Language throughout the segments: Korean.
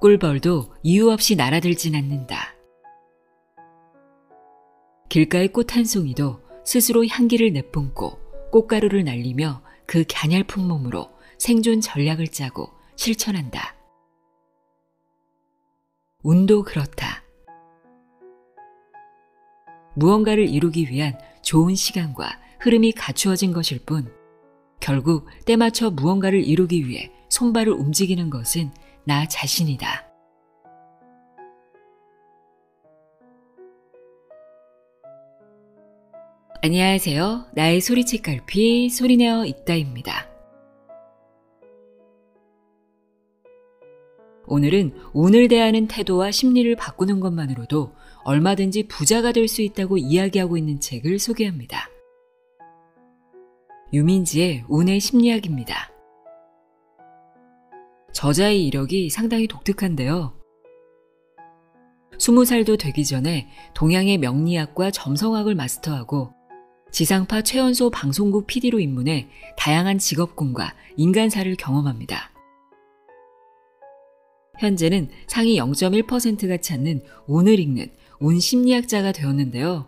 꿀벌도 이유 없이 날아들진 않는다. 길가의 꽃 한 송이도 스스로 향기를 내뿜고 꽃가루를 날리며 그 갸냘픈 몸으로 생존 전략을 짜고 실천한다. 운도 그렇다. 무언가를 이루기 위한 좋은 시간과 흐름이 갖추어진 것일 뿐 결국 때맞춰 무언가를 이루기 위해 손발을 움직이는 것은 나 자신이다. 안녕하세요. 나의 소리책 갈피 소리내어 있다입니다. 오늘은 오늘 대하는 태도와 심리를 바꾸는 것만으로도 얼마든지 부자가 될 수 있다고 이야기하고 있는 책을 소개합니다. 유민지의 운의 심리학입니다. 저자의 이력이 상당히 독특한데요. 20살도 되기 전에 동양의 명리학과 점성학을 마스터하고 지상파 최연소 방송국 PD로 입문해 다양한 직업군과 인간사를 경험합니다. 현재는 상위 0.1%가 찾는 운을 읽는 운 심리학자가 되었는데요.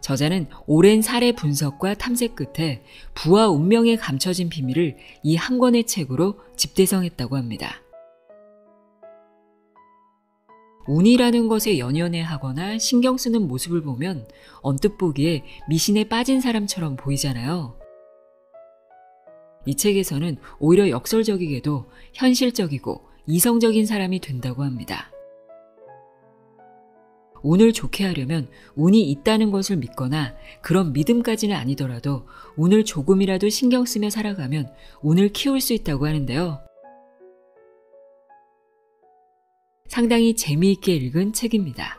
저자는 오랜 사례 분석과 탐색 끝에 부와 운명에 감춰진 비밀을 이 한 권의 책으로 집대성했다고 합니다. 운이라는 것에 연연해 하거나 신경 쓰는 모습을 보면 언뜻 보기에 미신에 빠진 사람처럼 보이잖아요. 이 책에서는 오히려 역설적이게도 현실적이고 이성적인 사람이 된다고 합니다. 운을 좋게 하려면 운이 있다는 것을 믿거나 그런 믿음까지는 아니더라도 운을 조금이라도 신경 쓰며 살아가면 운을 키울 수 있다고 하는데요. 상당히 재미있게 읽은 책입니다.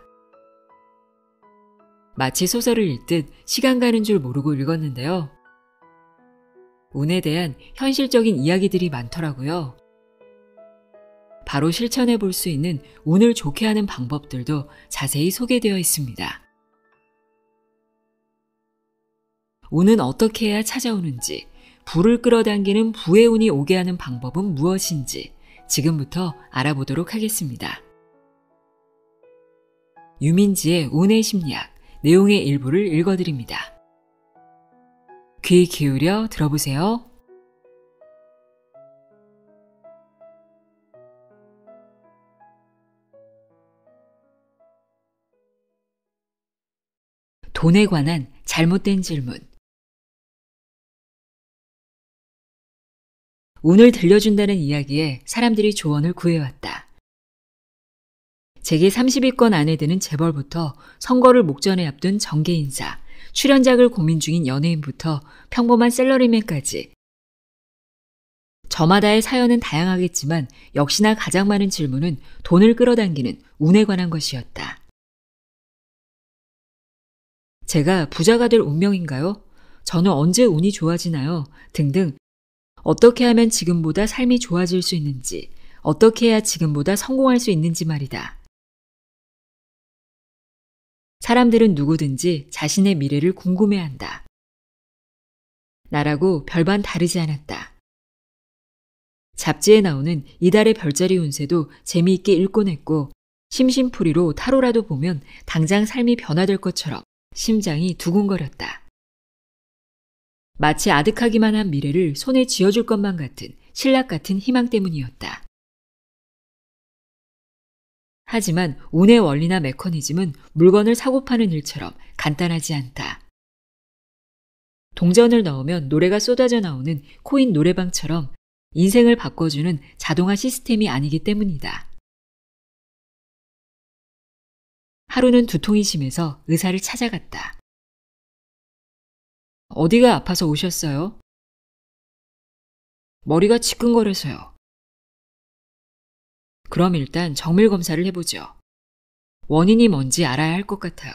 마치 소설을 읽듯 시간 가는 줄 모르고 읽었는데요. 운에 대한 현실적인 이야기들이 많더라고요. 바로 실천해 볼 수 있는 운을 좋게 하는 방법들도 자세히 소개되어 있습니다. 운은 어떻게 해야 찾아오는지, 불을 끌어당기는 부의 운이 오게 하는 방법은 무엇인지 지금부터 알아보도록 하겠습니다. 유민지의 운의 심리학, 내용의 일부를 읽어드립니다. 귀 기울여 들어보세요. 돈에 관한 잘못된 질문. 운을 들려준다는 이야기에 사람들이 조언을 구해왔다. 제게 30위권 안에 드는 재벌부터 선거를 목전에 앞둔 정계인사, 출연작을 고민 중인 연예인부터 평범한 셀러리맨까지. 저마다의 사연은 다양하겠지만 역시나 가장 많은 질문은 돈을 끌어당기는 운에 관한 것이었다. 제가 부자가 될 운명인가요? 저는 언제 운이 좋아지나요? 등등 어떻게 하면 지금보다 삶이 좋아질 수 있는지, 어떻게 해야 지금보다 성공할 수 있는지 말이다. 사람들은 누구든지 자신의 미래를 궁금해한다. 나라고 별반 다르지 않았다. 잡지에 나오는 이달의 별자리 운세도 재미있게 읽곤 했고, 심심풀이로 타로라도 보면 당장 삶이 변화될 것처럼 심장이 두근거렸다. 마치 아득하기만 한 미래를 손에 쥐어줄 것만 같은 신락 같은 희망 때문이었다. 하지만 운의 원리나 메커니즘은 물건을 사고 파는 일처럼 간단하지 않다. 동전을 넣으면 노래가 쏟아져 나오는 코인 노래방처럼 인생을 바꿔주는 자동화 시스템이 아니기 때문이다. 하루는 두통이 심해서 의사를 찾아갔다. 어디가 아파서 오셨어요? 머리가 지끈거려서요. 그럼 일단 정밀 검사를 해보죠. 원인이 뭔지 알아야 할 것 같아요.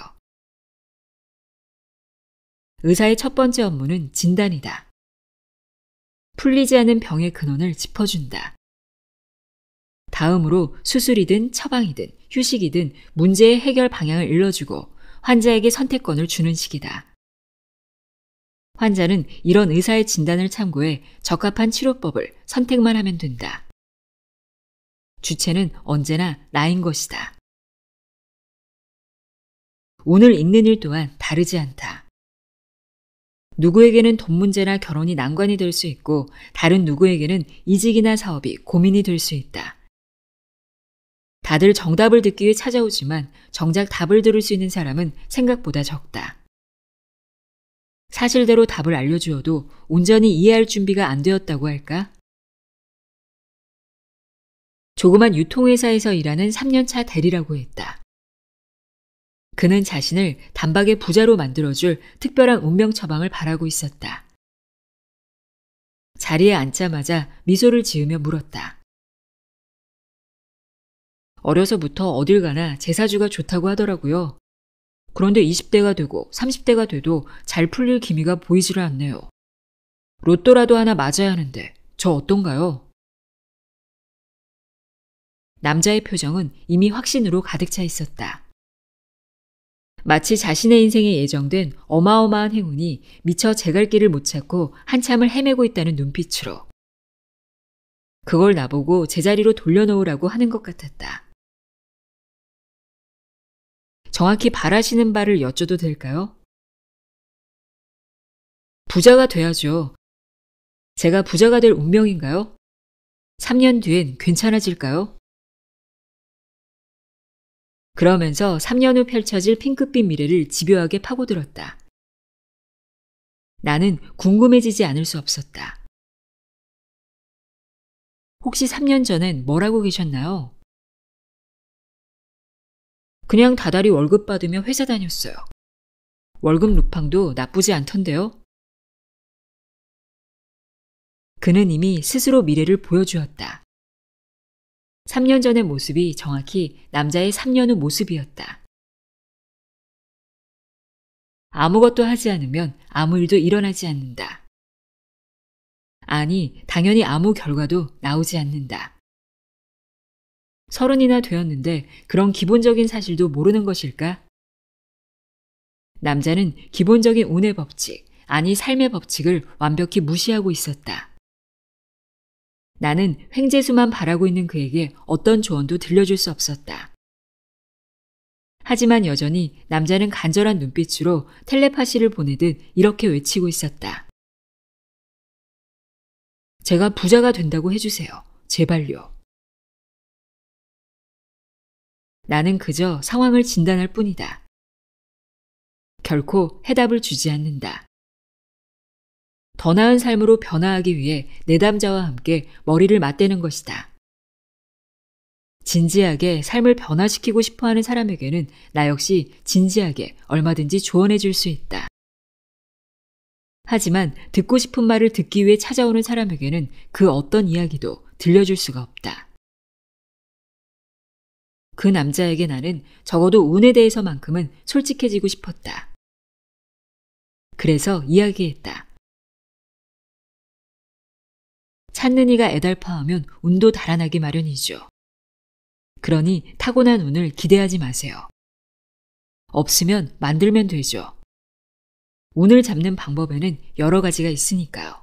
의사의 첫 번째 업무는 진단이다. 풀리지 않은 병의 근원을 짚어준다. 다음으로 수술이든 처방이든 휴식이든 문제의 해결 방향을 일러주고 환자에게 선택권을 주는 식이다. 환자는 이런 의사의 진단을 참고해 적합한 치료법을 선택만 하면 된다. 주체는 언제나 나인 것이다. 오늘 읽는 일 또한 다르지 않다. 누구에게는 돈 문제나 결혼이 난관이 될 수 있고 다른 누구에게는 이직이나 사업이 고민이 될 수 있다. 다들 정답을 듣기 위해 찾아오지만 정작 답을 들을 수 있는 사람은 생각보다 적다. 사실대로 답을 알려주어도 온전히 이해할 준비가 안 되었다고 할까? 조그만 유통회사에서 일하는 3년차 대리라고 했다. 그는 자신을 단박에 부자로 만들어줄 특별한 운명 처방을 바라고 있었다. 자리에 앉자마자 미소를 지으며 물었다. 어려서부터 어딜 가나 제사주가 좋다고 하더라고요. 그런데 20대가 되고 30대가 돼도 잘 풀릴 기미가 보이지를 않네요. 로또라도 하나 맞아야 하는데 저 어떤가요? 남자의 표정은 이미 확신으로 가득 차 있었다. 마치 자신의 인생에 예정된 어마어마한 행운이 미처 제갈 길을 못 찾고 한참을 헤매고 있다는 눈빛으로 그걸 나보고 제자리로 돌려놓으라고 하는 것 같았다. 정확히 바라시는 바를 여쭤도 될까요? 부자가 돼야죠. 제가 부자가 될 운명인가요? 3년 뒤엔 괜찮아질까요? 그러면서 3년 후 펼쳐질 핑크빛 미래를 집요하게 파고들었다. 나는 궁금해지지 않을 수 없었다. 혹시 3년 전엔 뭐라고 계셨나요? 그냥 다달이 월급 받으며 회사 다녔어요. 월급 루팡도 나쁘지 않던데요. 그는 이미 스스로 미래를 보여주었다. 3년 전의 모습이 정확히 남자의 3년 후 모습이었다. 아무것도 하지 않으면 아무 일도 일어나지 않는다. 아니, 당연히 아무 결과도 나오지 않는다. 서른이나 되었는데 그런 기본적인 사실도 모르는 것일까? 남자는 기본적인 운의 법칙, 아니 삶의 법칙을 완벽히 무시하고 있었다. 나는 횡재수만 바라고 있는 그에게 어떤 조언도 들려줄 수 없었다. 하지만 여전히 남자는 간절한 눈빛으로 텔레파시를 보내듯 이렇게 외치고 있었다. 제가 부자가 된다고 해주세요. 제발요. 나는 그저 상황을 진단할 뿐이다. 결코 해답을 주지 않는다. 더 나은 삶으로 변화하기 위해 내담자와 함께 머리를 맞대는 것이다. 진지하게 삶을 변화시키고 싶어 하는 사람에게는 나 역시 진지하게 얼마든지 조언해 줄 수 있다. 하지만 듣고 싶은 말을 듣기 위해 찾아오는 사람에게는 그 어떤 이야기도 들려줄 수가 없다. 그 남자에게 나는 적어도 운에 대해서만큼은 솔직해지고 싶었다. 그래서 이야기했다. 찾는 이가 애달파하면 운도 달아나기 마련이죠. 그러니 타고난 운을 기대하지 마세요. 없으면 만들면 되죠. 운을 잡는 방법에는 여러 가지가 있으니까요.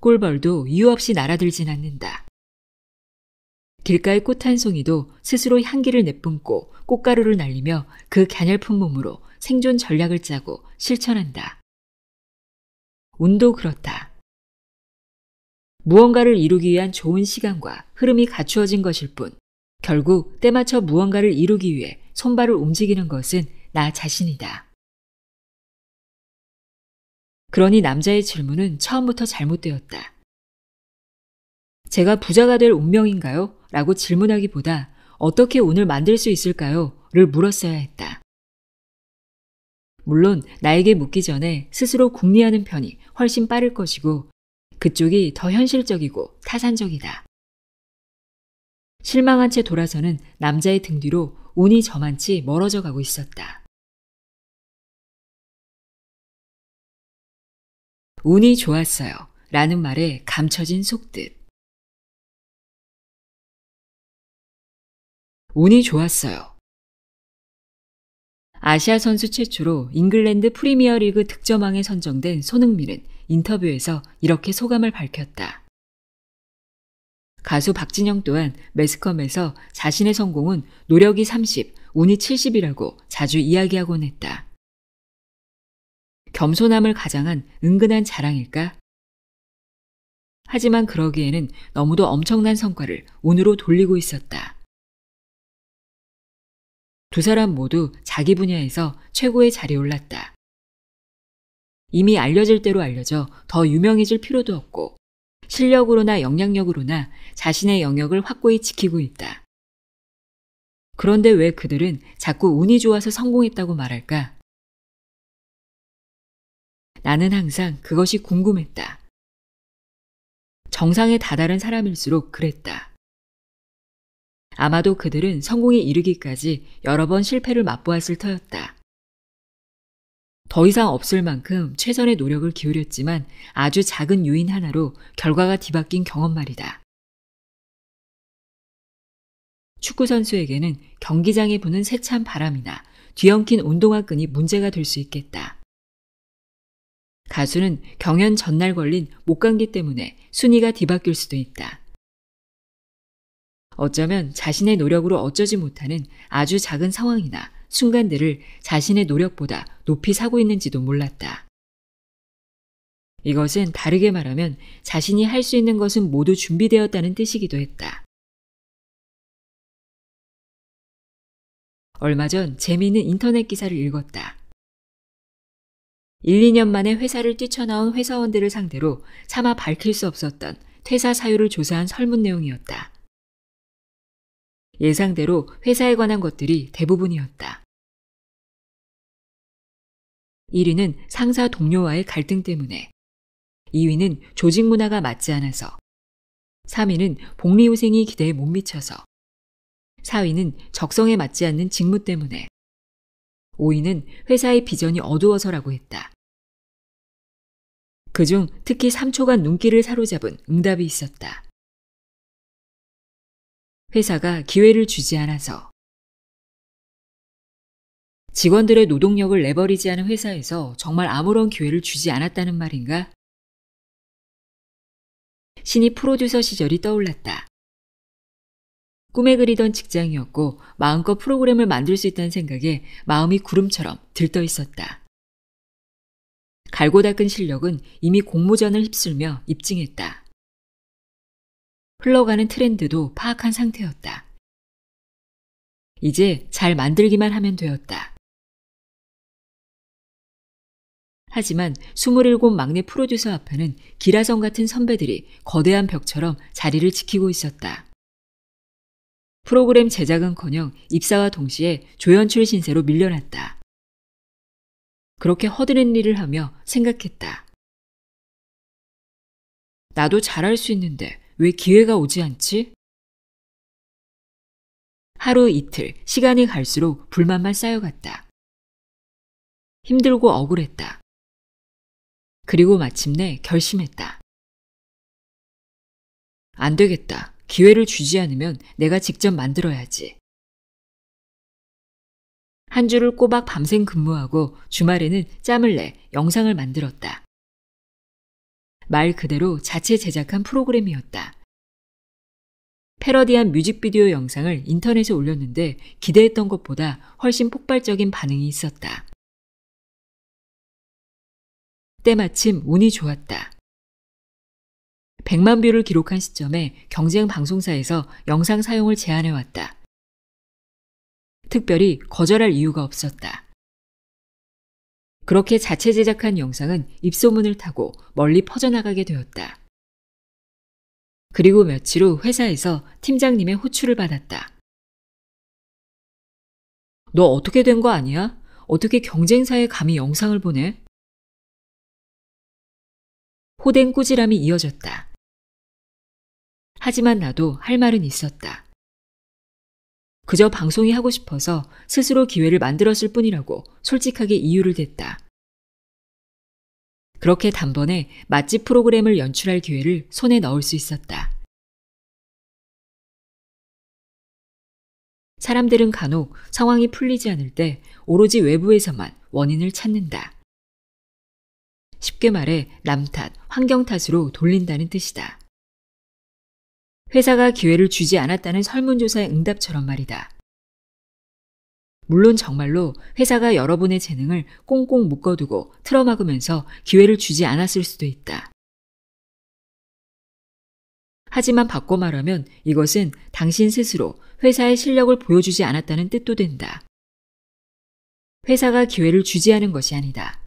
꿀벌도 이유 없이 날아들진 않는다. 길가의 꽃 한 송이도 스스로 향기를 내뿜고 꽃가루를 날리며 그 갸냘픈 몸으로 생존 전략을 짜고 실천한다. 운도 그렇다. 무언가를 이루기 위한 좋은 시간과 흐름이 갖추어진 것일 뿐, 결국 때맞춰 무언가를 이루기 위해 손발을 움직이는 것은 나 자신이다. 그러니 남자의 질문은 처음부터 잘못되었다. 제가 부자가 될 운명인가요? 라고 질문하기보다 어떻게 운을 만들 수 있을까요? 를 물었어야 했다. 물론 나에게 묻기 전에 스스로 궁리하는 편이 훨씬 빠를 것이고 그쪽이 더 현실적이고 타산적이다. 실망한 채 돌아서는 남자의 등 뒤로 운이 저만치 멀어져 가고 있었다. 운이 좋았어요. 라는 말에 감춰진 속뜻. 운이 좋았어요. 아시아 선수 최초로 잉글랜드 프리미어리그 득점왕에 선정된 손흥민은 인터뷰에서 이렇게 소감을 밝혔다. 가수 박진영 또한 매스컴에서 자신의 성공은 노력이 30, 운이 70이라고 자주 이야기하곤 했다. 겸손함을 가장한 은근한 자랑일까? 하지만 그러기에는 너무도 엄청난 성과를 운으로 돌리고 있었다. 두 사람 모두 자기 분야에서 최고의 자리에 올랐다. 이미 알려질 대로 알려져 더 유명해질 필요도 없고 실력으로나 영향력으로나 자신의 영역을 확고히 지키고 있다. 그런데 왜 그들은 자꾸 운이 좋아서 성공했다고 말할까? 나는 항상 그것이 궁금했다. 정상에 다다른 사람일수록 그랬다. 아마도 그들은 성공에 이르기까지 여러 번 실패를 맛보았을 터였다. 더 이상 없을 만큼 최선의 노력을 기울였지만 아주 작은 요인 하나로 결과가 뒤바뀐 경험 말이다. 축구 선수에게는 경기장에 부는 세찬 바람이나 뒤엉킨 운동화 끈이 문제가 될 수 있겠다. 가수는 경연 전날 걸린 목감기 때문에 순위가 뒤바뀔 수도 있다. 어쩌면 자신의 노력으로 어쩌지 못하는 아주 작은 상황이나 순간들을 자신의 노력보다 높이 사고 있는지도 몰랐다. 이것은 다르게 말하면 자신이 할 수 있는 것은 모두 준비되었다는 뜻이기도 했다. 얼마 전 재미있는 인터넷 기사를 읽었다. 1, 2년 만에 회사를 뛰쳐나온 회사원들을 상대로 차마 밝힐 수 없었던 퇴사 사유를 조사한 설문 내용이었다. 예상대로 회사에 관한 것들이 대부분이었다. 1위는 상사 동료와의 갈등 때문에, 2위는 조직 문화가 맞지 않아서, 3위는 복리후생이 기대에 못 미쳐서, 4위는 적성에 맞지 않는 직무 때문에, 5위는 회사의 비전이 어두워서라고 했다. 그 중 특히 3초간 눈길을 사로잡은 응답이 있었다. 회사가 기회를 주지 않아서 직원들의 노동력을 내버리지않은 회사에서 정말 아무런 기회를 주지 않았다는 말인가? 신입 프로듀서 시절이 떠올랐다. 꿈에 그리던 직장이었고 마음껏 프로그램을 만들 수 있다는 생각에 마음이 구름처럼 들떠 있었다. 갈고 닦은 실력은 이미 공모전을 휩쓸며 입증했다. 흘러가는 트렌드도 파악한 상태였다. 이제 잘 만들기만 하면 되었다. 하지만 27 막내 프로듀서 앞에는 기라성 같은 선배들이 거대한 벽처럼 자리를 지키고 있었다. 프로그램 제작은커녕 입사와 동시에 조연출 신세로 밀려났다. 그렇게 허드렛 일을 하며 생각했다. 나도 잘할 수 있는데 왜 기회가 오지 않지? 하루 이틀 시간이 갈수록 불만만 쌓여갔다. 힘들고 억울했다. 그리고 마침내 결심했다. 안 되겠다. 기회를 주지 않으면 내가 직접 만들어야지. 한 주를 꼬박 밤샘 근무하고 주말에는 짬을 내 영상을 만들었다. 말 그대로 자체 제작한 프로그램이었다. 패러디한 뮤직비디오 영상을 인터넷에 올렸는데 기대했던 것보다 훨씬 폭발적인 반응이 있었다. 때마침 운이 좋았다. 100만 뷰를 기록한 시점에 경쟁 방송사에서 영상 사용을 제한해왔다. 특별히 거절할 이유가 없었다. 그렇게 자체 제작한 영상은 입소문을 타고 멀리 퍼져나가게 되었다. 그리고 며칠 후 회사에서 팀장님의 호출을 받았다. 너 어떻게 된 거 아니야? 어떻게 경쟁사에 감히 영상을 보내? 호된 꾸지람이 이어졌다. 하지만 나도 할 말은 있었다. 그저 방송이 하고 싶어서 스스로 기회를 만들었을 뿐이라고 솔직하게 이유를 댔다. 그렇게 단번에 맛집 프로그램을 연출할 기회를 손에 넣을 수 있었다. 사람들은 간혹 상황이 풀리지 않을 때 오로지 외부에서만 원인을 찾는다. 쉽게 말해 남 탓, 환경 탓으로 돌린다는 뜻이다. 회사가 기회를 주지 않았다는 설문조사의 응답처럼 말이다. 물론 정말로 회사가 여러분의 재능을 꽁꽁 묶어두고 틀어막으면서 기회를 주지 않았을 수도 있다. 하지만 바꿔 말하면 이것은 당신 스스로 회사의 실력을 보여주지 않았다는 뜻도 된다. 회사가 기회를 주지 않은 것이 아니다.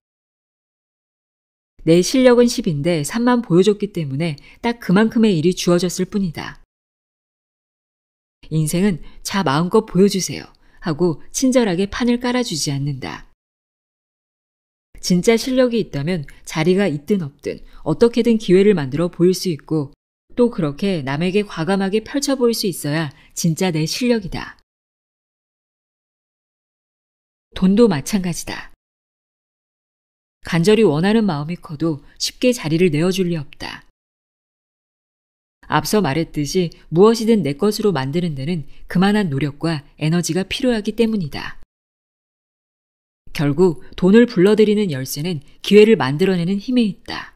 내 실력은 10인데 3만 보여줬기 때문에 딱 그만큼의 일이 주어졌을 뿐이다. 인생은 자 마음껏 보여주세요 하고 친절하게 판을 깔아주지 않는다. 진짜 실력이 있다면 자리가 있든 없든 어떻게든 기회를 만들어 보일 수 있고 또 그렇게 남에게 과감하게 펼쳐 보일 수 있어야 진짜 내 실력이다. 돈도 마찬가지다. 간절히 원하는 마음이 커도 쉽게 자리를 내어줄 리 없다. 앞서 말했듯이 무엇이든 내 것으로 만드는 데는 그만한 노력과 에너지가 필요하기 때문이다. 결국 돈을 불러들이는 열쇠는 기회를 만들어내는 힘에 있다.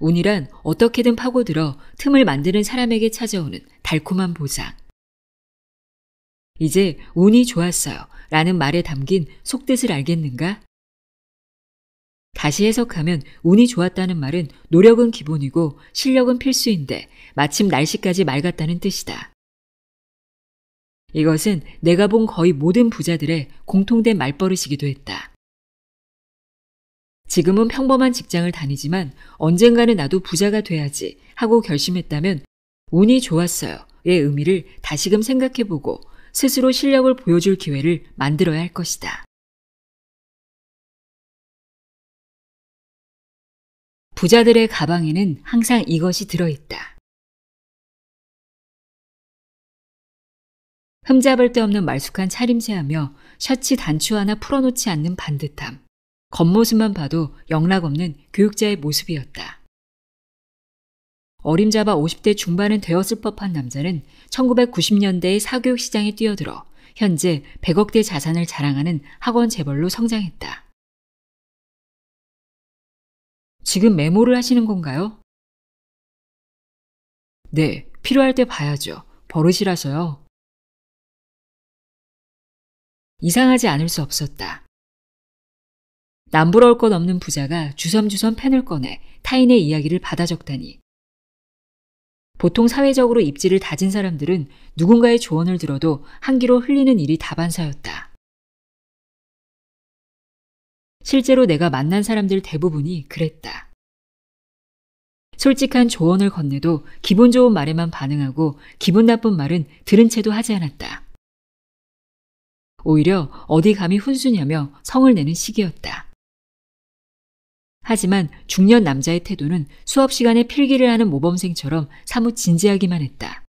운이란 어떻게든 파고들어 틈을 만드는 사람에게 찾아오는 달콤한 보상. 이제 운이 좋았어요. 라는 말에 담긴 속뜻을 알겠는가? 다시 해석하면 운이 좋았다는 말은 노력은 기본이고 실력은 필수인데 마침 날씨까지 맑았다는 뜻이다. 이것은 내가 본 거의 모든 부자들의 공통된 말버릇이기도 했다. 지금은 평범한 직장을 다니지만 언젠가는 나도 부자가 돼야지 하고 결심했다면 운이 좋았어요. 의 의미를 다시금 생각해보고 스스로 실력을 보여줄 기회를 만들어야 할 것이다. 부자들의 가방에는 항상 이것이 들어있다. 흠잡을 데 없는 말쑥한 차림새하며 셔츠 단추 하나 풀어놓지 않는 반듯함. 겉모습만 봐도 영락 없는 교육자의 모습이었다. 어림잡아 50대 중반은 되었을 법한 남자는 1990년대의 사교육 시장에 뛰어들어 현재 100억대 자산을 자랑하는 학원 재벌로 성장했다. 지금 메모를 하시는 건가요? 네, 필요할 때 봐야죠. 버릇이라서요. 이상하지 않을 수 없었다. 남부러울 것 없는 부자가 주섬주섬 펜을 꺼내 타인의 이야기를 받아 적다니 보통 사회적으로 입지를 다진 사람들은 누군가의 조언을 들어도 한기로 흘리는 일이 다반사였다. 실제로 내가 만난 사람들 대부분이 그랬다. 솔직한 조언을 건네도 기분 좋은 말에만 반응하고 기분 나쁜 말은 들은 채도 하지 않았다. 오히려 어디 감히 훈수냐며 성을 내는 시기였다. 하지만 중년 남자의 태도는 수업 시간에 필기를 하는 모범생처럼 사뭇 진지하기만 했다.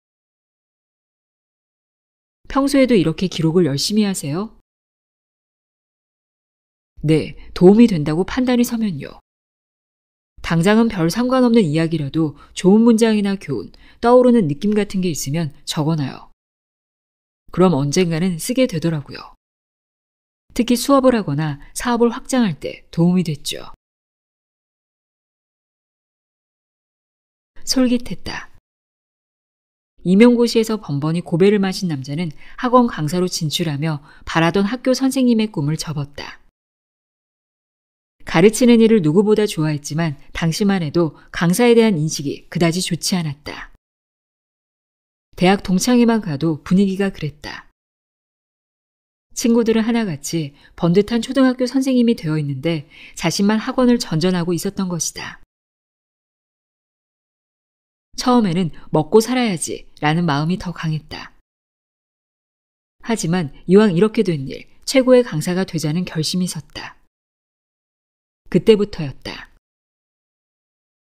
평소에도 이렇게 기록을 열심히 하세요? 네, 도움이 된다고 판단이 서면요. 당장은 별 상관없는 이야기라도 좋은 문장이나 교훈, 떠오르는 느낌 같은 게 있으면 적어놔요. 그럼 언젠가는 쓰게 되더라고요. 특히 수업을 하거나 사업을 확장할 때 도움이 됐죠. 솔깃했다. 임용고시에서 번번이 고배를 마신 남자는 학원 강사로 진출하며 바라던 학교 선생님의 꿈을 접었다. 가르치는 일을 누구보다 좋아했지만 당시만 해도 강사에 대한 인식이 그다지 좋지 않았다. 대학 동창회만 가도 분위기가 그랬다. 친구들은 하나같이 번듯한 초등학교 선생님이 되어 있는데 자신만 학원을 전전하고 있었던 것이다. 처음에는 먹고 살아야지 라는 마음이 더 강했다. 하지만 이왕 이렇게 된 일, 최고의 강사가 되자는 결심이 섰다. 그때부터였다.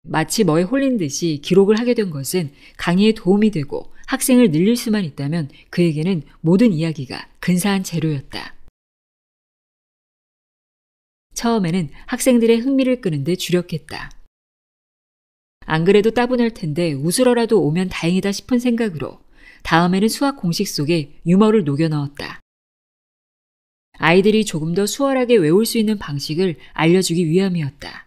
마치 뭐에 홀린 듯이 기록을 하게 된 것은 강의에 도움이 되고 학생을 늘릴 수만 있다면 그에게는 모든 이야기가 근사한 재료였다. 처음에는 학생들의 흥미를 끄는데 주력했다. 안 그래도 따분할 텐데 웃으러라도 오면 다행이다 싶은 생각으로 다음에는 수학 공식 속에 유머를 녹여 넣었다. 아이들이 조금 더 수월하게 외울 수 있는 방식을 알려주기 위함이었다.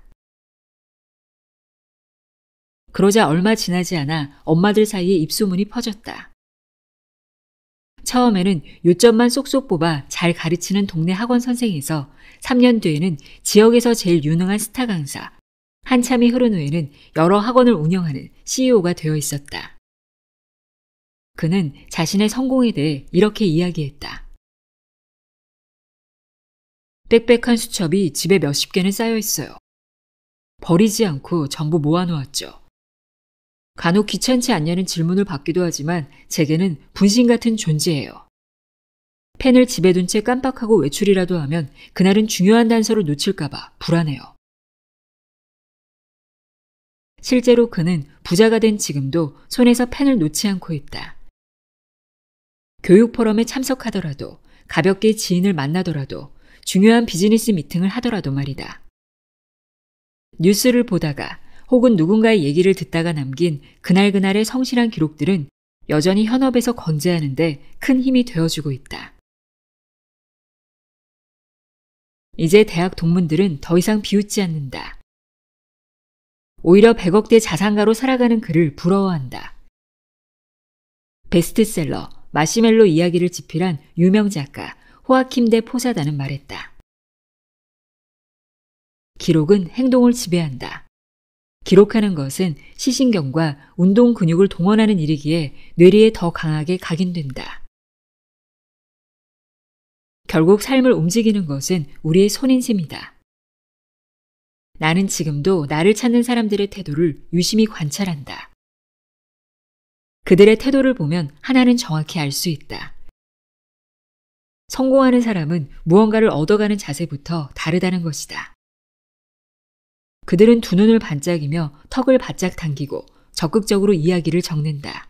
그러자 얼마 지나지 않아 엄마들 사이에 입소문이 퍼졌다. 처음에는 요점만 쏙쏙 뽑아 잘 가르치는 동네 학원 선생에서 3년 뒤에는 지역에서 제일 유능한 스타 강사, 한참이 흐른 후에는 여러 학원을 운영하는 CEO가 되어 있었다. 그는 자신의 성공에 대해 이렇게 이야기했다. 빽빽한 수첩이 집에 몇십 개는 쌓여 있어요. 버리지 않고 전부 모아놓았죠. 간혹 귀찮지 않냐는 질문을 받기도 하지만 제게는 분신 같은 존재예요. 펜을 집에 둔 채 깜빡하고 외출이라도 하면 그날은 중요한 단서를 놓칠까봐 불안해요. 실제로 그는 부자가 된 지금도 손에서 펜을 놓지 않고 있다. 교육 포럼에 참석하더라도 가볍게 지인을 만나더라도 중요한 비즈니스 미팅을 하더라도 말이다. 뉴스를 보다가 혹은 누군가의 얘기를 듣다가 남긴 그날그날의 성실한 기록들은 여전히 현업에서 건재하는데 큰 힘이 되어주고 있다. 이제 대학 동문들은 더 이상 비웃지 않는다. 오히려 100억대 자산가로 살아가는 그를 부러워한다. 베스트셀러 마시멜로 이야기를 집필한 유명 작가 호아킴 대 포사다는 말했다. 기록은 행동을 지배한다. 기록하는 것은 시신경과 운동 근육을 동원하는 일이기에 뇌리에 더 강하게 각인된다. 결국 삶을 움직이는 것은 우리의 손인 셈이다. 나는 지금도 나를 찾는 사람들의 태도를 유심히 관찰한다. 그들의 태도를 보면 하나는 정확히 알 수 있다. 성공하는 사람은 무언가를 얻어가는 자세부터 다르다는 것이다. 그들은 두 눈을 반짝이며 턱을 바짝 당기고 적극적으로 이야기를 적는다.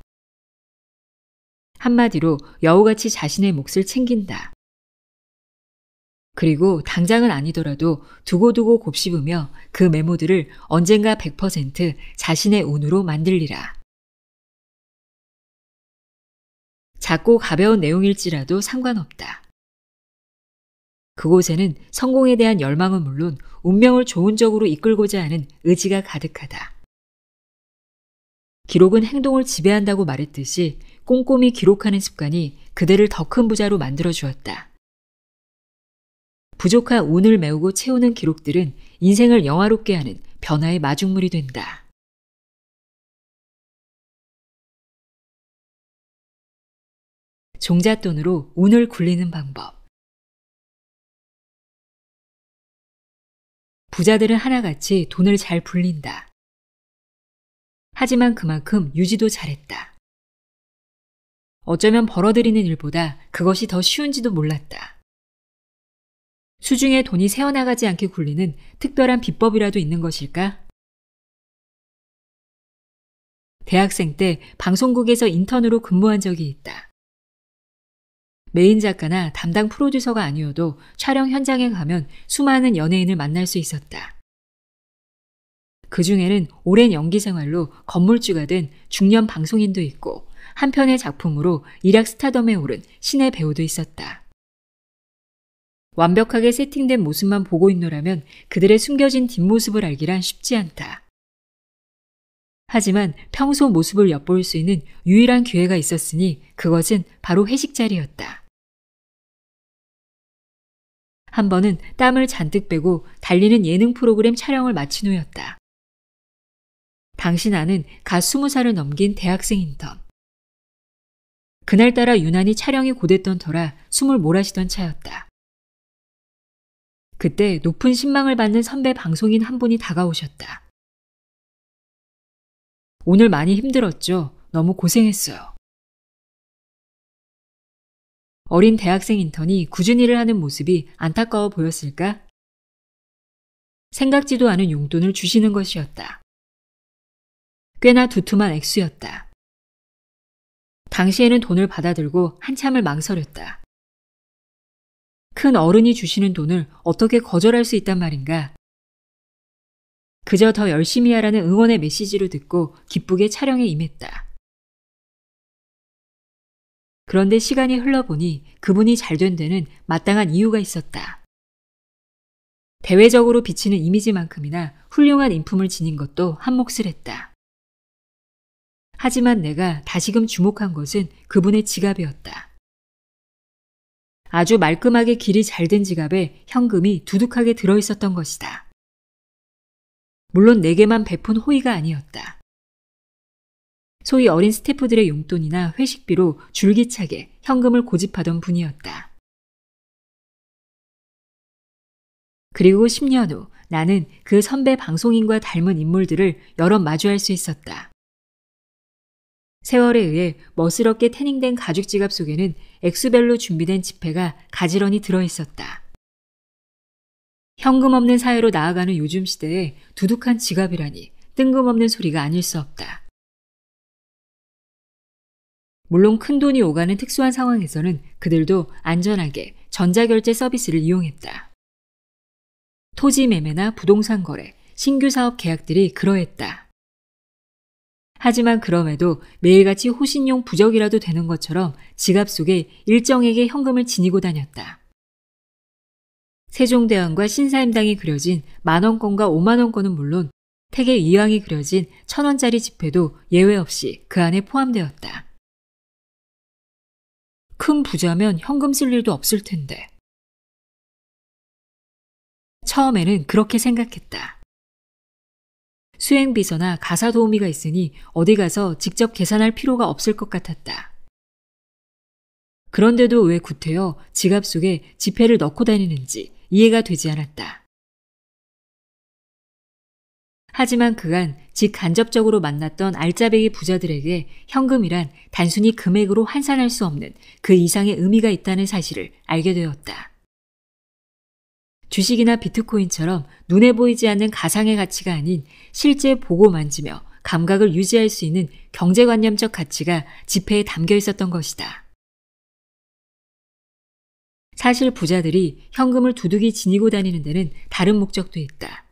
한마디로 여우같이 자신의 몫을 챙긴다. 그리고 당장은 아니더라도 두고두고 곱씹으며 그 메모들을 언젠가 100% 자신의 운으로 만들리라. 작고 가벼운 내용일지라도 상관없다. 그곳에는 성공에 대한 열망은 물론 운명을 좋은 적으로 이끌고자 하는 의지가 가득하다. 기록은 행동을 지배한다고 말했듯이 꼼꼼히 기록하는 습관이 그대를 더 큰 부자로 만들어 주었다. 부족한 운을 메우고 채우는 기록들은 인생을 영화롭게 하는 변화의 마중물이 된다. 종잣돈으로 운을 굴리는 방법. 부자들은 하나같이 돈을 잘 불린다. 하지만 그만큼 유지도 잘했다. 어쩌면 벌어들이는 일보다 그것이 더 쉬운지도 몰랐다. 수중에 돈이 새어나가지 않게 굴리는 특별한 비법이라도 있는 것일까? 대학생 때 방송국에서 인턴으로 근무한 적이 있다. 메인 작가나 담당 프로듀서가 아니어도 촬영 현장에 가면 수많은 연예인을 만날 수 있었다. 그 중에는 오랜 연기 생활로 건물주가 된 중년 방송인도 있고 한편의 작품으로 일약 스타덤에 오른 신의 배우도 있었다. 완벽하게 세팅된 모습만 보고 있노라면 그들의 숨겨진 뒷모습을 알기란 쉽지 않다. 하지만 평소 모습을 엿볼 수 있는 유일한 기회가 있었으니 그것은 바로 회식 자리였다. 한 번은 땀을 잔뜩 빼고 달리는 예능 프로그램 촬영을 마친 후였다. 당신 아는 갓 스무 살을 넘긴 대학생 인턴. 그날따라 유난히 촬영이 고됐던 터라 숨을 몰아쉬던 차였다. 그때 높은 신망을 받는 선배 방송인 한 분이 다가오셨다. 오늘 많이 힘들었죠? 너무 고생했어요. 어린 대학생 인턴이 꾸준히 일을 하는 모습이 안타까워 보였을까? 생각지도 않은 용돈을 주시는 것이었다. 꽤나 두툼한 액수였다. 당시에는 돈을 받아들고 한참을 망설였다. 큰 어른이 주시는 돈을 어떻게 거절할 수 있단 말인가? 그저 더 열심히 하라는 응원의 메시지를 듣고 기쁘게 촬영에 임했다. 그런데 시간이 흘러보니 그분이 잘된 데는 마땅한 이유가 있었다. 대외적으로 비치는 이미지만큼이나 훌륭한 인품을 지닌 것도 한몫을 했다. 하지만 내가 다시금 주목한 것은 그분의 지갑이었다. 아주 말끔하게 길이 잘 된 지갑에 현금이 두둑하게 들어 있었던 것이다. 물론 내게만 베푼 호의가 아니었다. 소위 어린 스태프들의 용돈이나 회식비로 줄기차게 현금을 고집하던 분이었다. 그리고 10년 후 나는 그 선배 방송인과 닮은 인물들을 여러 마주할 수 있었다. 세월에 의해 멋스럽게 태닝된 가죽 지갑 속에는 액수별로 준비된 지폐가 가지런히 들어 있었다. 현금 없는 사회로 나아가는 요즘 시대에 두둑한 지갑이라니 뜬금없는 소리가 아닐 수 없다. 물론 큰 돈이 오가는 특수한 상황에서는 그들도 안전하게 전자결제 서비스를 이용했다. 토지 매매나 부동산 거래, 신규 사업 계약들이 그러했다. 하지만 그럼에도 매일같이 호신용 부적이라도 되는 것처럼 지갑 속에 일정액의 현금을 지니고 다녔다. 세종대왕과 신사임당이 그려진 만원권과 오만원권은 물론 태계 이왕이 그려진 천원짜리 지폐도 예외 없이 그 안에 포함되었다. 큰 부자면 현금 쓸 일도 없을 텐데. 처음에는 그렇게 생각했다. 수행비서나 가사 도우미가 있으니 어디 가서 직접 계산할 필요가 없을 것 같았다. 그런데도 왜 구태여 지갑 속에 지폐를 넣고 다니는지 이해가 되지 않았다. 하지만 그간 직간접적으로 만났던 알짜배기 부자들에게 현금이란 단순히 금액으로 환산할 수 없는 그 이상의 의미가 있다는 사실을 알게 되었다. 주식이나 비트코인처럼 눈에 보이지 않는 가상의 가치가 아닌 실제 보고 만지며 감각을 유지할 수 있는 경제관념적 가치가 지폐에 담겨 있었던 것이다. 사실 부자들이 현금을 두둑이 지니고 다니는 데는 다른 목적도 있다.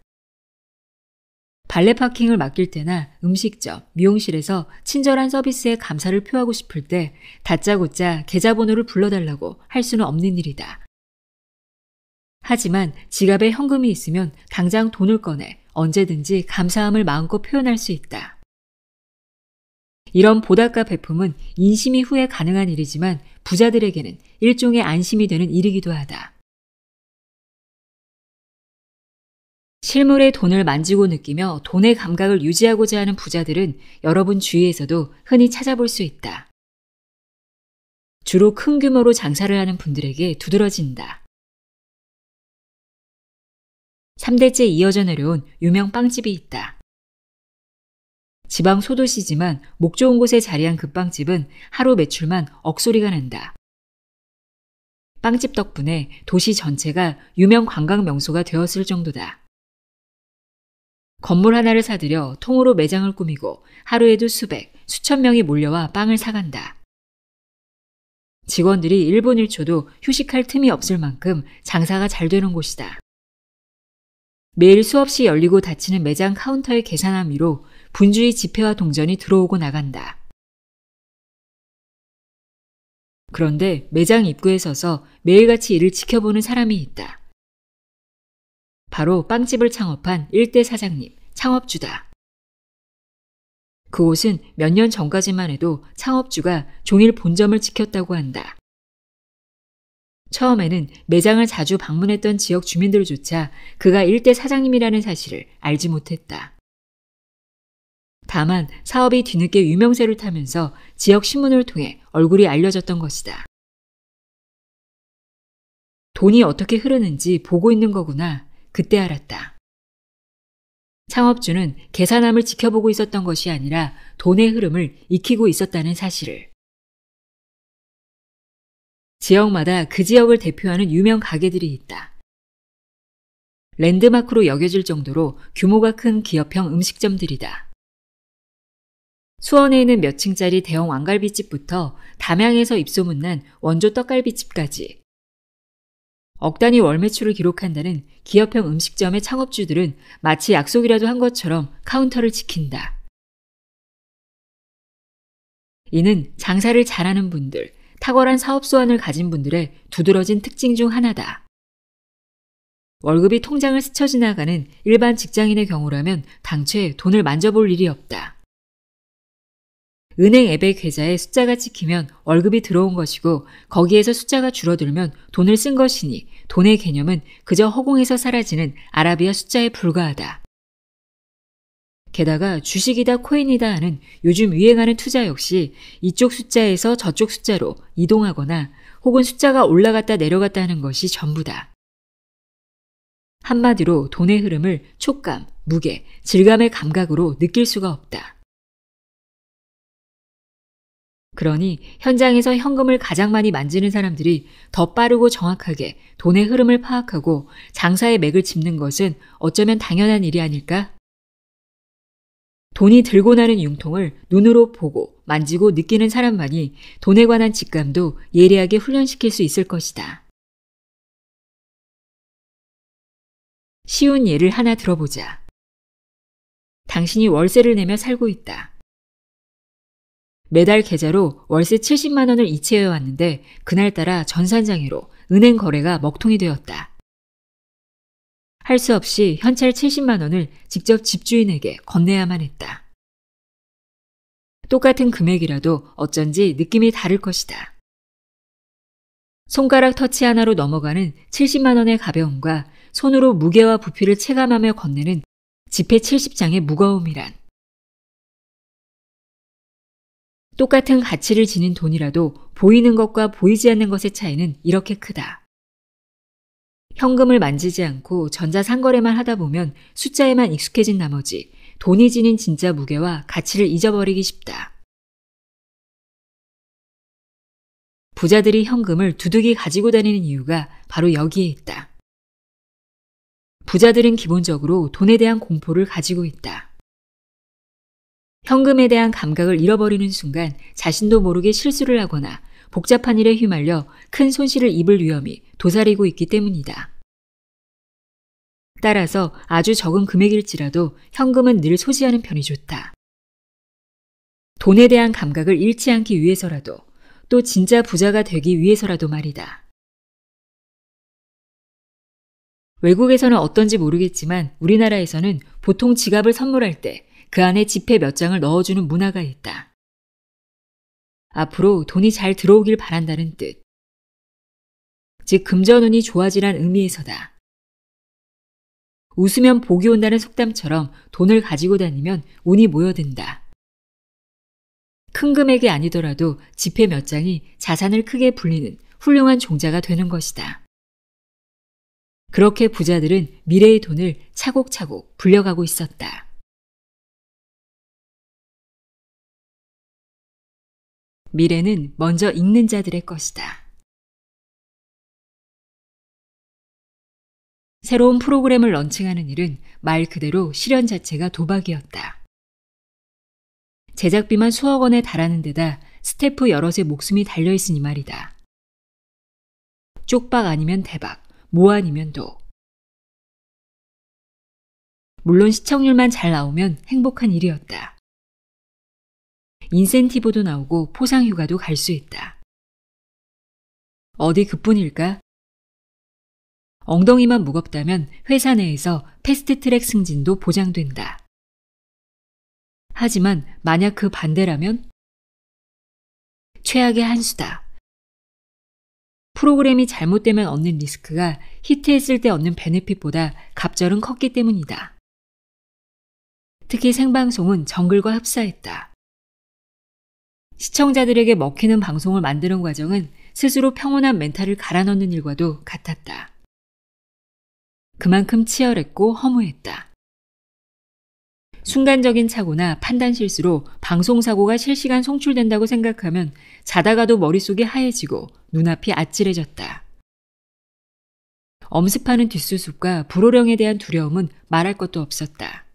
발레 파킹을 맡길 때나 음식점, 미용실에서 친절한 서비스에 감사를 표하고 싶을 때 다짜고짜 계좌번호를 불러달라고 할 수는 없는 일이다. 하지만 지갑에 현금이 있으면 당장 돈을 꺼내 언제든지 감사함을 마음껏 표현할 수 있다. 이런 보답과 배품은 인심이 후에 가능한 일이지만 부자들에게는 일종의 안심이 되는 일이기도 하다. 실물의 돈을 만지고 느끼며 돈의 감각을 유지하고자 하는 부자들은 여러분 주위에서도 흔히 찾아볼 수 있다. 주로 큰 규모로 장사를 하는 분들에게 두드러진다. 3대째 이어져 내려온 유명 빵집이 있다. 지방 소도시지만 목 좋은 곳에 자리한 그 빵집은 하루 매출만 억소리가 난다. 빵집 덕분에 도시 전체가 유명 관광 명소가 되었을 정도다. 건물 하나를 사들여 통으로 매장을 꾸미고 하루에도 수백, 수천 명이 몰려와 빵을 사간다. 직원들이 1분 1초도 휴식할 틈이 없을 만큼 장사가 잘 되는 곳이다. 매일 수없이 열리고 닫히는 매장 카운터의 계산함 위로 분주히 지폐와 동전이 들어오고 나간다. 그런데 매장 입구에 서서 매일같이 이를 지켜보는 사람이 있다. 바로 빵집을 창업한 1대 사장님, 창업주다. 그곳은 몇 년 전까지만 해도 창업주가 종일 본점을 지켰다고 한다. 처음에는 매장을 자주 방문했던 지역 주민들조차 그가 일대 사장님이라는 사실을 알지 못했다. 다만 사업이 뒤늦게 유명세를 타면서 지역 신문을 통해 얼굴이 알려졌던 것이다. 돈이 어떻게 흐르는지 보고 있는 거구나. 그때 알았다. 창업주는 계산함을 지켜보고 있었던 것이 아니라 돈의 흐름을 익히고 있었다는 사실을. 지역마다 그 지역을 대표하는 유명 가게들이 있다. 랜드마크로 여겨질 정도로 규모가 큰 기업형 음식점들이다. 수원에 있는 몇 층짜리 대형 왕갈비집부터 담양에서 입소문난 원조 떡갈비집까지 억 단위 월 매출을 기록한다는 기업형 음식점의 창업주들은 마치 약속이라도 한 것처럼 카운터를 지킨다. 이는 장사를 잘하는 분들, 탁월한 사업 소완을 가진 분들의 두드러진 특징 중 하나다. 월급이 통장을 스쳐 지나가는 일반 직장인의 경우라면 당최 돈을 만져볼 일이 없다. 은행 앱의 계좌에 숫자가 찍히면 월급이 들어온 것이고 거기에서 숫자가 줄어들면 돈을 쓴 것이니 돈의 개념은 그저 허공에서 사라지는 아라비아 숫자에 불과하다. 게다가 주식이다 코인이다 하는 요즘 유행하는 투자 역시 이쪽 숫자에서 저쪽 숫자로 이동하거나 혹은 숫자가 올라갔다 내려갔다 하는 것이 전부다. 한마디로 돈의 흐름을 촉감, 무게, 질감의 감각으로 느낄 수가 없다. 그러니 현장에서 현금을 가장 많이 만지는 사람들이 더 빠르고 정확하게 돈의 흐름을 파악하고 장사의 맥을 짚는 것은 어쩌면 당연한 일이 아닐까 돈이 들고 나는 융통을 눈으로 보고 만지고 느끼는 사람만이 돈에 관한 직감도 예리하게 훈련시킬 수 있을 것이다. 쉬운 예를 하나 들어보자. 당신이 월세를 내며 살고 있다. 매달 계좌로 월세 70만 원을 이체해 왔는데 그날따라 전산장애로 은행 거래가 먹통이 되었다. 할수 없이 현찰 70만 원을 직접 집주인에게 건네야만 했다. 똑같은 금액이라도 어쩐지 느낌이 다를 것이다. 손가락 터치 하나로 넘어가는 70만 원의 가벼움과 손으로 무게와 부피를 체감하며 건네는 지폐 70장의 무거움이란. 똑같은 가치를 지닌 돈이라도 보이는 것과 보이지 않는 것의 차이는 이렇게 크다. 현금을 만지지 않고 전자상거래만 하다 보면 숫자에만 익숙해진 나머지 돈이 지닌 진짜 무게와 가치를 잊어버리기 쉽다. 부자들이 현금을 두둑이 가지고 다니는 이유가 바로 여기에 있다. 부자들은 기본적으로 돈에 대한 공포를 가지고 있다. 현금에 대한 감각을 잃어버리는 순간 자신도 모르게 실수를 하거나 복잡한 일에 휘말려 큰 손실을 입을 위험이 도사리고 있기 때문이다. 따라서 아주 적은 금액일지라도 현금은 늘 소지하는 편이 좋다. 돈에 대한 감각을 잃지 않기 위해서라도 또 진짜 부자가 되기 위해서라도 말이다. 외국에서는 어떤지 모르겠지만 우리나라에서는 보통 지갑을 선물할 때 그 안에 지폐 몇 장을 넣어주는 문화가 있다. 앞으로 돈이 잘 들어오길 바란다는 뜻. 즉, 금전운이 좋아지란 의미에서다. 웃으면 복이 온다는 속담처럼 돈을 가지고 다니면 운이 모여든다. 큰 금액이 아니더라도 지폐 몇 장이 자산을 크게 불리는 훌륭한 종자가 되는 것이다. 그렇게 부자들은 미래의 돈을 차곡차곡 불려가고 있었다. 미래는 먼저 읽는 자들의 것이다. 새로운 프로그램을 런칭하는 일은 말 그대로 실현 자체가 도박이었다. 제작비만 수억 원에 달하는 데다 스태프 여럿의 목숨이 달려있으니 말이다. 쪽박 아니면 대박, 모 아니면 도. 물론 시청률만 잘 나오면 행복한 일이었다. 인센티브도 나오고 포상휴가도 갈 수 있다. 어디 그뿐일까? 엉덩이만 무겁다면 회사 내에서 패스트트랙 승진도 보장된다. 하지만 만약 그 반대라면 최악의 한 수다. 프로그램이 잘못되면 얻는 리스크가 히트했을 때 얻는 베네핏보다 갑절은 컸기 때문이다. 특히 생방송은 정글과 합사했다 시청자들에게 먹히는 방송을 만드는 과정은 스스로 평온한 멘탈을 갈아넣는 일과도 같았다. 그만큼 치열했고 허무했다. 순간적인 착오나 판단 실수로 방송 사고가 실시간 송출된다고 생각하면 자다가도 머릿속이 하얘지고 눈앞이 아찔해졌다. 엄습하는 뒷수습과 불호령에 대한 두려움은 말할 것도 없었다.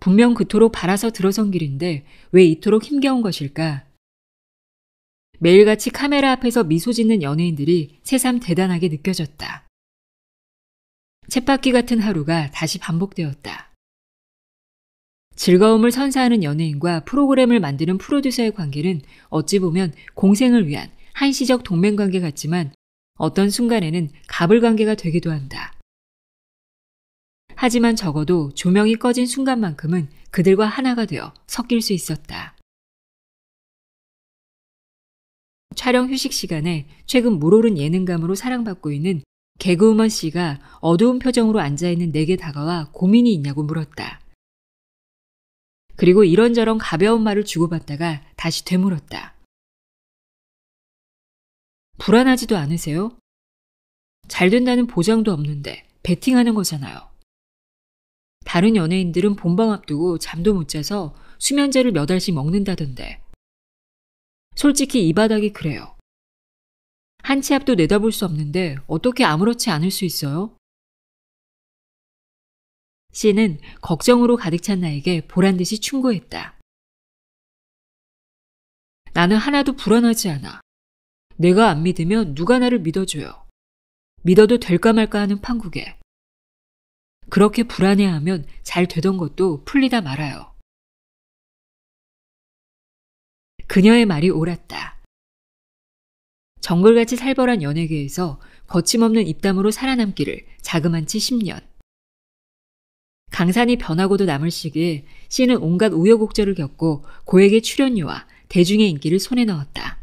분명 그토록 바라서 들어선 길인데 왜 이토록 힘겨운 것일까? 매일같이 카메라 앞에서 미소 짓는 연예인들이 새삼 대단하게 느껴졌다. 챗바퀴 같은 하루가 다시 반복되었다. 즐거움을 선사하는 연예인과 프로그램을 만드는 프로듀서의 관계는 어찌 보면 공생을 위한 한시적 동맹 관계 같지만 어떤 순간에는 갑을 관계가 되기도 한다. 하지만 적어도 조명이 꺼진 순간만큼은 그들과 하나가 되어 섞일 수 있었다. 촬영 휴식 시간에 최근 물오른 예능감으로 사랑받고 있는 개그우먼 씨가 어두운 표정으로 앉아있는 내게 다가와 고민이 있냐고 물었다. 그리고 이런저런 가벼운 말을 주고받다가 다시 되물었다. 불안하지도 않으세요? 잘 된다는 보장도 없는데 베팅하는 거잖아요. 다른 연예인들은 본방 앞두고 잠도 못 자서 수면제를 몇 알씩 먹는다던데. 솔직히 이 바닥이 그래요. 한 치 앞도 내다볼 수 없는데 어떻게 아무렇지 않을 수 있어요? 씨는 걱정으로 가득 찬 나에게 보란 듯이 충고했다. 나는 하나도 불안하지 않아. 내가 안 믿으면 누가 나를 믿어줘요. 믿어도 될까 말까 하는 판국에 그렇게 불안해하면 잘 되던 것도 풀리다 말아요. 그녀의 말이 옳았다. 정글같이 살벌한 연예계에서 거침없는 입담으로 살아남기를 자그만치 10년. 강산이 변하고도 남을 시기에 씨는 온갖 우여곡절을 겪고 고액의 출연료와 대중의 인기를 손에 넣었다.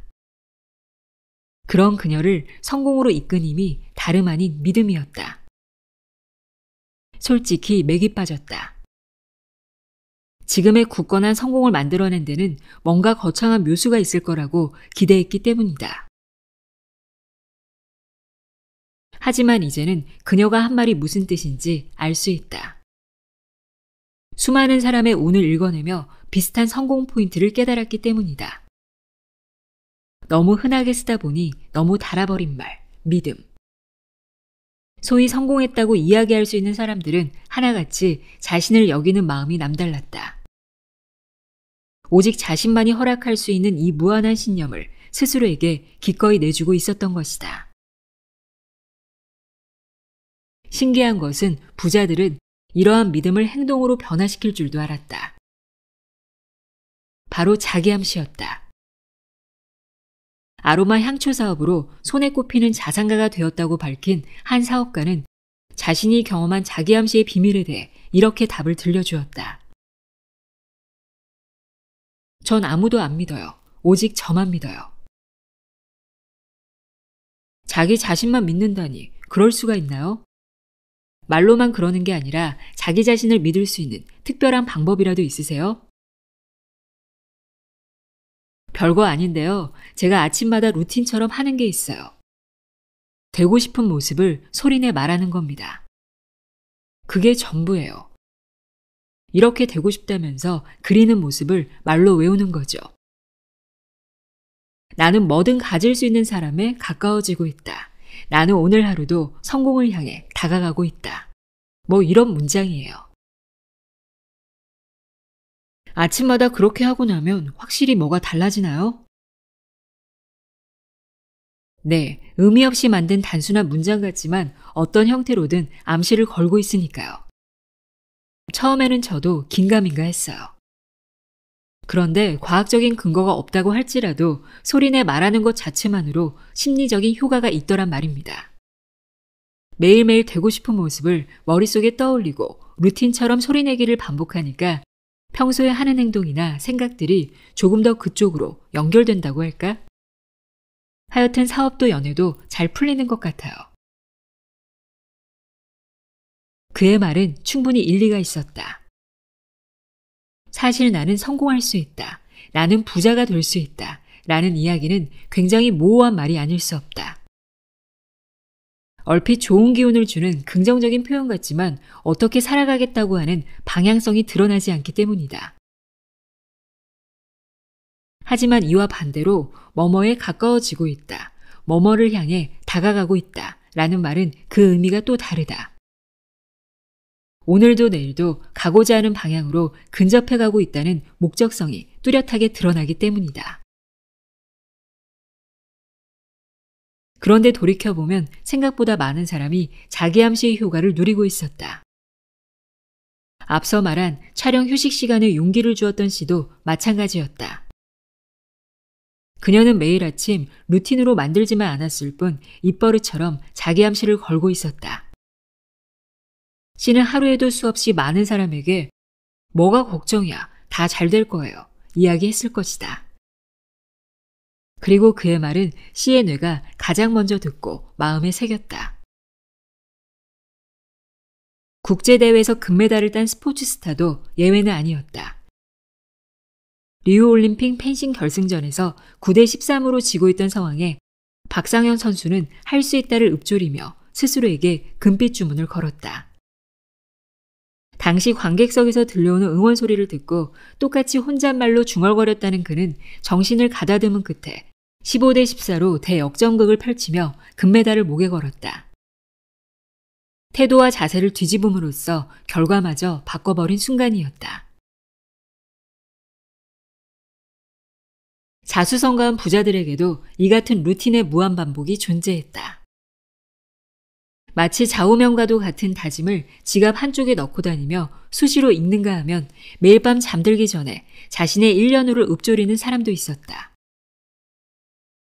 그런 그녀를 성공으로 이끈 힘이 다름 아닌 믿음이었다. 솔직히 맥이 빠졌다. 지금의 굳건한 성공을 만들어낸 데는 뭔가 거창한 묘수가 있을 거라고 기대했기 때문이다. 하지만 이제는 그녀가 한 말이 무슨 뜻인지 알 수 있다. 수많은 사람의 운을 읽어내며 비슷한 성공 포인트를 깨달았기 때문이다. 너무 흔하게 쓰다 보니 너무 달아버린 말, 믿음, 소위 성공했다고 이야기할 수 있는 사람들은 하나같이 자신을 여기는 마음이 남달랐다. 오직 자신만이 허락할 수 있는 이 무한한 신념을 스스로에게 기꺼이 내주고 있었던 것이다. 신기한 것은 부자들은 이러한 믿음을 행동으로 변화시킬 줄도 알았다. 바로 자기암시였다. 아로마 향초 사업으로 손에 꼽히는 자산가가 되었다고 밝힌 한 사업가는 자신이 경험한 자기암시의 비밀에 대해 이렇게 답을 들려주었다. 전 아무도 안 믿어요. 오직 저만 믿어요. 자기 자신만 믿는다니 그럴 수가 있나요? 말로만 그러는 게 아니라 자기 자신을 믿을 수 있는 특별한 방법이라도 있으세요? 별거 아닌데요. 제가 아침마다 루틴처럼 하는 게 있어요. 되고 싶은 모습을 소리내 말하는 겁니다. 그게 전부예요. 이렇게 되고 싶다면서 그리는 모습을 말로 외우는 거죠. 나는 뭐든 가질 수 있는 사람에 가까워지고 있다. 나는 오늘 하루도 성공을 향해 다가가고 있다. 뭐 이런 문장이에요. 아침마다 그렇게 하고 나면 확실히 뭐가 달라지나요? 네, 의미 없이 만든 단순한 문장 같지만 어떤 형태로든 암시를 걸고 있으니까요. 처음에는 저도 긴가민가 했어요. 그런데 과학적인 근거가 없다고 할지라도 소리내 말하는 것 자체만으로 심리적인 효과가 있더란 말입니다. 매일매일 되고 싶은 모습을 머릿속에 떠올리고 루틴처럼 소리내기를 반복하니까 평소에 하는 행동이나 생각들이 조금 더 그쪽으로 연결된다고 할까? 하여튼 사업도 연애도 잘 풀리는 것 같아요. 그의 말은 충분히 일리가 있었다. 사실 나는 성공할 수 있다. 나는 부자가 될 수 있다. 라는 이야기는 굉장히 모호한 말이 아닐 수 없다. 얼핏 좋은 기운을 주는 긍정적인 표현 같지만 어떻게 살아가겠다고 하는 방향성이 드러나지 않기 때문이다. 하지만 이와 반대로 머머에 가까워지고 있다. 머머를 향해 다가가고 있다. 라는 말은 그 의미가 또 다르다. 오늘도 내일도 가고자 하는 방향으로 근접해 가고 있다는 목적성이 뚜렷하게 드러나기 때문이다. 그런데 돌이켜보면 생각보다 많은 사람이 자기암시의 효과를 누리고 있었다. 앞서 말한 촬영 휴식 시간에 용기를 주었던 씨도 마찬가지였다. 그녀는 매일 아침 루틴으로 만들지만 않았을 뿐 입버릇처럼 자기암시를 걸고 있었다. 씨는 하루에도 수없이 많은 사람에게 뭐가 걱정이야. 다 잘 될 거예요. 이야기했을 것이다. 그리고 그의 말은 씨의 뇌가 가장 먼저 듣고 마음에 새겼다. 국제대회에서 금메달을 딴 스포츠 스타도 예외는 아니었다. 리우올림픽 펜싱 결승전에서 9대 13으로 지고 있던 상황에 박상현 선수는 할 수 있다를 읊조리며 스스로에게 금빛 주문을 걸었다. 당시 관객석에서 들려오는 응원 소리를 듣고 똑같이 혼잣말로 중얼거렸다는 그는 정신을 가다듬은 끝에 15대 14로 대역전극을 펼치며 금메달을 목에 걸었다. 태도와 자세를 뒤집음으로써 결과마저 바꿔버린 순간이었다. 자수성가한 부자들에게도 이 같은 루틴의 무한 반복이 존재했다. 마치 좌우명과도 같은 다짐을 지갑 한쪽에 넣고 다니며 수시로 읽는가 하면 매일 밤 잠들기 전에 자신의 1년호를 읊조리는 사람도 있었다.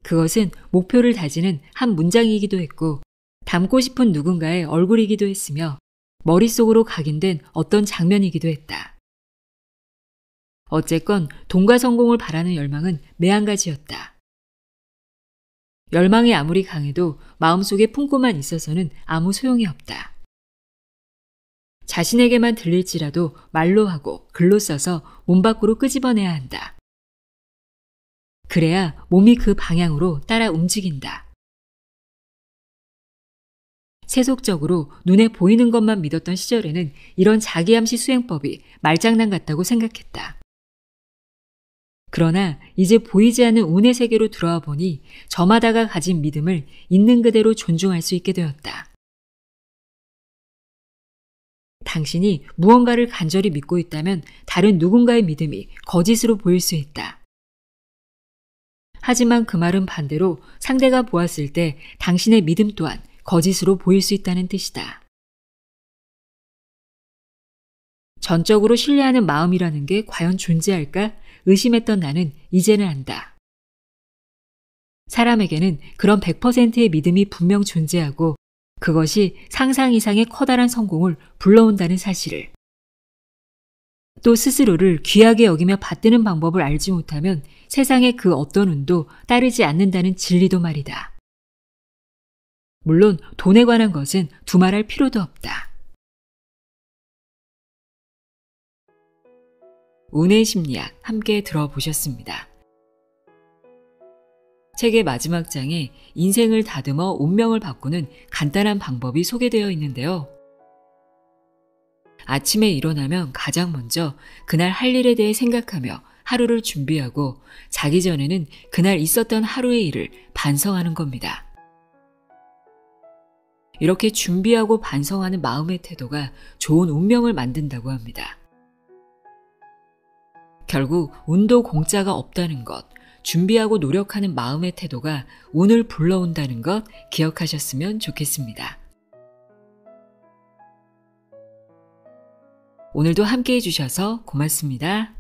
그것은 목표를 다지는 한 문장이기도 했고 닮고 싶은 누군가의 얼굴이기도 했으며 머릿속으로 각인된 어떤 장면이기도 했다. 어쨌건 돈과 성공을 바라는 열망은 매한가지였다. 열망이 아무리 강해도 마음속에 품고만 있어서는 아무 소용이 없다. 자신에게만 들릴지라도 말로 하고 글로 써서 몸 밖으로 끄집어내야 한다. 그래야 몸이 그 방향으로 따라 움직인다. 세속적으로 눈에 보이는 것만 믿었던 시절에는 이런 자기암시 수행법이 말장난 같다고 생각했다. 그러나 이제 보이지 않는 운의 세계로 들어와 보니 저마다가 가진 믿음을 있는 그대로 존중할 수 있게 되었다. 당신이 무언가를 간절히 믿고 있다면 다른 누군가의 믿음이 거짓으로 보일 수 있다. 하지만 그 말은 반대로 상대가 보았을 때 당신의 믿음 또한 거짓으로 보일 수 있다는 뜻이다. 전적으로 신뢰하는 마음이라는 게 과연 존재할까? 의심했던 나는 이제는 안다. 사람에게는 그런 100%의 믿음이 분명 존재하고 그것이 상상 이상의 커다란 성공을 불러온다는 사실을. 또 스스로를 귀하게 여기며 받드는 방법을 알지 못하면 세상의 그 어떤 운도 따르지 않는다는 진리도 말이다. 물론 돈에 관한 것은 두말할 필요도 없다. 운의 심리학 함께 들어보셨습니다. 책의 마지막 장에 인생을 다듬어 운명을 바꾸는 간단한 방법이 소개되어 있는데요. 아침에 일어나면 가장 먼저 그날 할 일에 대해 생각하며 하루를 준비하고 자기 전에는 그날 있었던 하루의 일을 반성하는 겁니다. 이렇게 준비하고 반성하는 마음의 태도가 좋은 운명을 만든다고 합니다. 결국 운도 공짜가 없다는 것, 준비하고 노력하는 마음의 태도가 운을 불러온다는 것 기억하셨으면 좋겠습니다. 오늘도 함께 해주셔서 고맙습니다.